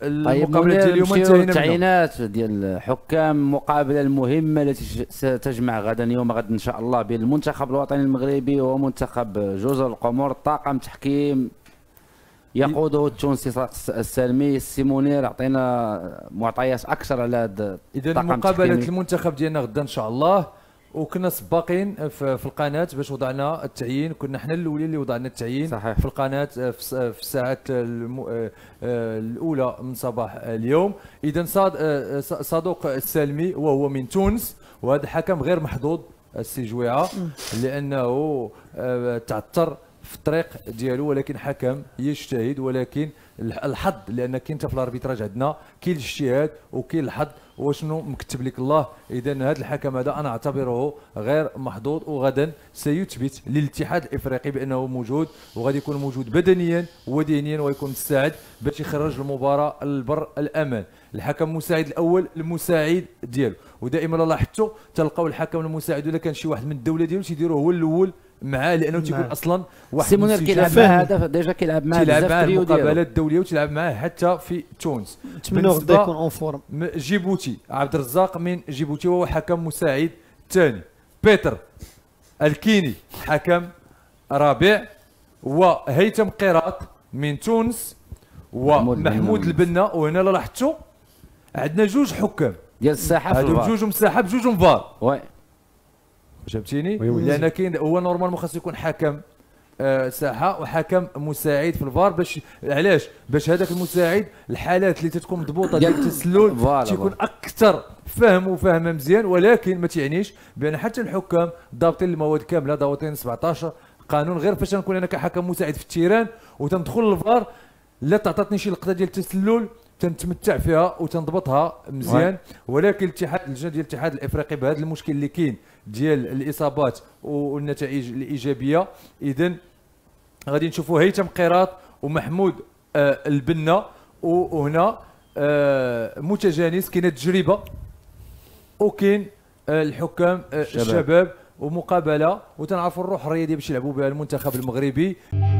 طيب، المقابلة طيب اليوم التعيينات ديال الحكام المقابله المهمه التي ستجمع غدا يوم غد ان شاء الله بين المنتخب الوطني المغربي ومنتخب جزر القمر طاقم تحكيم يقوده التونسي السلمي السيمونير عطينا معطيات اكثر على هذا اذا مقابله المنتخب ديالنا غدا ان شاء الله وكنا سباقين في القناه باش وضعنا التعيين كنا حنا الاولين اللي وضعنا التعيين صحيح. في القناه في الساعات آه، آه، الاولى من صباح اليوم اذا آه، صادوق السالمي وهو من تونس وهذا حكم غير محظوظ السي جويعه لانه تعثر في الطريق ديالو ولكن حكم يجتهد ولكن الحظ لان كاين حتى في الاربيتراج عندنا كاين الاجتهاد وكاين الحظ وشنو مكتب لك الله اذا هذا الحكم هذا انا اعتبره غير محظوظ وغدا سيثبت للاتحاد الافريقي بانه موجود وغادي يكون موجود بدنيا وذهنيا ويكون مستعد باش يخرج المباراه البر الامان الحكم المساعد الاول المساعد ديالو ودائما لاحظتوا تلقاو الحكم المساعد ولا كان شي واحد من الدوله ديالو تيديروه هو الاول معاه لانه تيكون اصلا واحد سيمونير كيلعب معاه هذا ديجا كيلعب معاه تيلعب معاه المقابلات الدوليه وتيلعب معاه حتى في تونس نتمنوا غدا يكون اون فورم جيبوتي عبد الرزاق من جيبوتي وهو حكم مساعد ثاني بيتر الكيني حكم رابع وهيثم قيراط من تونس ومحمود البنا وهنا لاحظتوا عندنا جوج حكام ديال الساحه في هادو جوجهم ساحه بجوجهم فار فهمتيني لان كاين هو نورمالمون خاصو يكون حكم آه، ساحه وحكم مساعد في الفار باش علاش باش هذاك المساعد الحالات اللي تتكون مضبوطه ديال التسلل تيكون اكثر فهم وفاهمه مزيان ولكن ما تعنيش بان حتى الحكام ضابطين المواد كامله ضابطين 17 قانون غير فاش نكون انا كحكم مساعد في التيران وتندخل للفار لا تعطاتني شي لقطه ديال التسلل تنتمتع فيها وتنضبطها مزيان ولكن الاتحاد اللجنه ديال الاتحاد الافريقي بهذا المشكل اللي كاين ديال الاصابات والنتائج الايجابيه اذا غادي نشوفوا هيثم قيراط ومحمود آه البنا وهنا آه متجانس كاينه تجربه وكاين آه الحكام آه الشباب. الشباب ومقابله وتنعرفوا الروح الرياضيه باش يلعبوا بها المنتخب المغربي